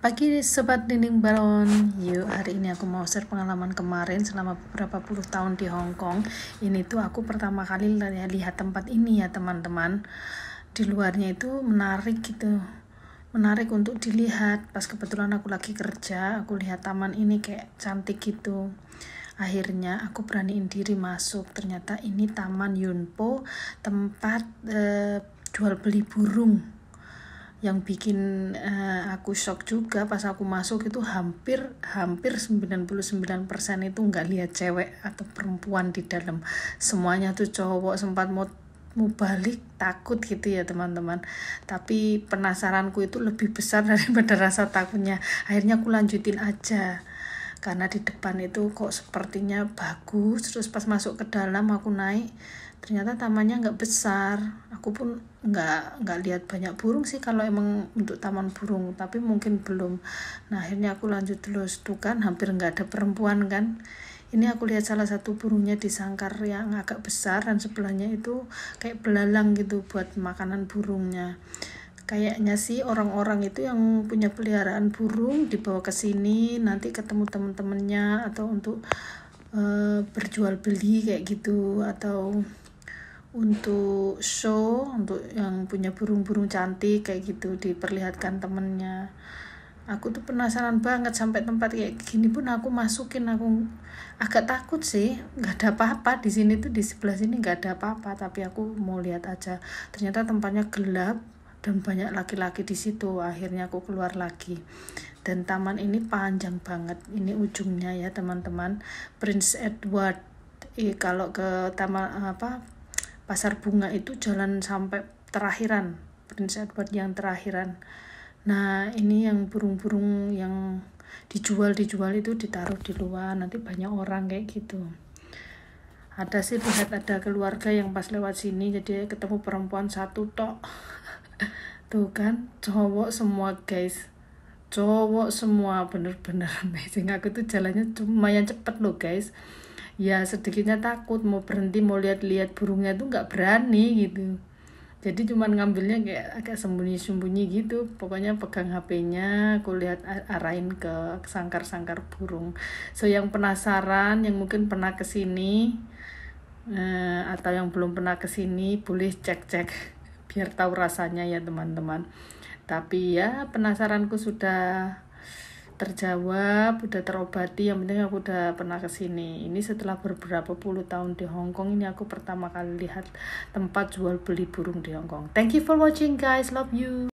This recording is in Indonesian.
Pagi Sobat Dinding Balon Yuk hari ini aku mau share pengalaman kemarin selama beberapa puluh tahun di Hong Kong Ini tuh aku pertama kali lihat tempat ini ya teman-teman Di luarnya itu menarik gitu Menarik untuk dilihat Pas kebetulan aku lagi kerja Aku lihat taman ini kayak cantik gitu Akhirnya aku beraniin diri masuk Ternyata ini taman Yunpo Tempat eh, jual beli burung yang bikin uh, aku shock juga pas aku masuk itu hampir hampir 99% itu nggak lihat cewek atau perempuan di dalam semuanya tuh cowok sempat mau mau balik takut gitu ya teman-teman tapi penasaranku itu lebih besar daripada rasa takutnya akhirnya aku lanjutin aja karena di depan itu kok sepertinya bagus terus pas masuk ke dalam aku naik ternyata tamannya nggak besar aku pun nggak nggak lihat banyak burung sih kalau emang untuk taman burung tapi mungkin belum nah akhirnya aku lanjut terus tuh kan hampir nggak ada perempuan kan ini aku lihat salah satu burungnya di sangkar yang agak besar dan sebelahnya itu kayak belalang gitu buat makanan burungnya kayaknya sih orang-orang itu yang punya peliharaan burung dibawa ke sini nanti ketemu temen-temennya atau untuk e, berjual beli kayak gitu atau untuk show untuk yang punya burung-burung cantik kayak gitu diperlihatkan temennya aku tuh penasaran banget sampai tempat kayak gini pun aku masukin aku agak takut sih nggak ada apa-apa di sini tuh di sebelah sini nggak ada apa-apa tapi aku mau lihat aja ternyata tempatnya gelap dan banyak laki-laki di situ akhirnya aku keluar lagi dan taman ini panjang banget ini ujungnya ya teman-teman Prince Edward eh, kalau ke taman apa pasar bunga itu jalan sampai terakhiran Prince Edward yang terakhiran nah ini yang burung-burung yang dijual-dijual itu ditaruh di luar nanti banyak orang kayak gitu ada sih lihat ada keluarga yang pas lewat sini jadi ketemu perempuan satu tok tuh kan cowok semua guys cowok semua bener-bener amazing aku tuh jalannya lumayan cepet loh guys ya sedikitnya takut mau berhenti mau lihat-lihat burungnya tuh nggak berani gitu jadi cuman ngambilnya kayak agak sembunyi-sembunyi gitu pokoknya pegang HP-nya aku lihat arahin ke sangkar-sangkar burung so yang penasaran yang mungkin pernah kesini eh, atau yang belum pernah kesini boleh cek-cek biar tahu rasanya ya teman-teman tapi ya penasaranku sudah terjawab udah terobati yang penting aku udah pernah kesini ini setelah beberapa puluh tahun di Hong Kong ini aku pertama kali lihat tempat jual beli burung di Hong Kong thank you for watching guys love you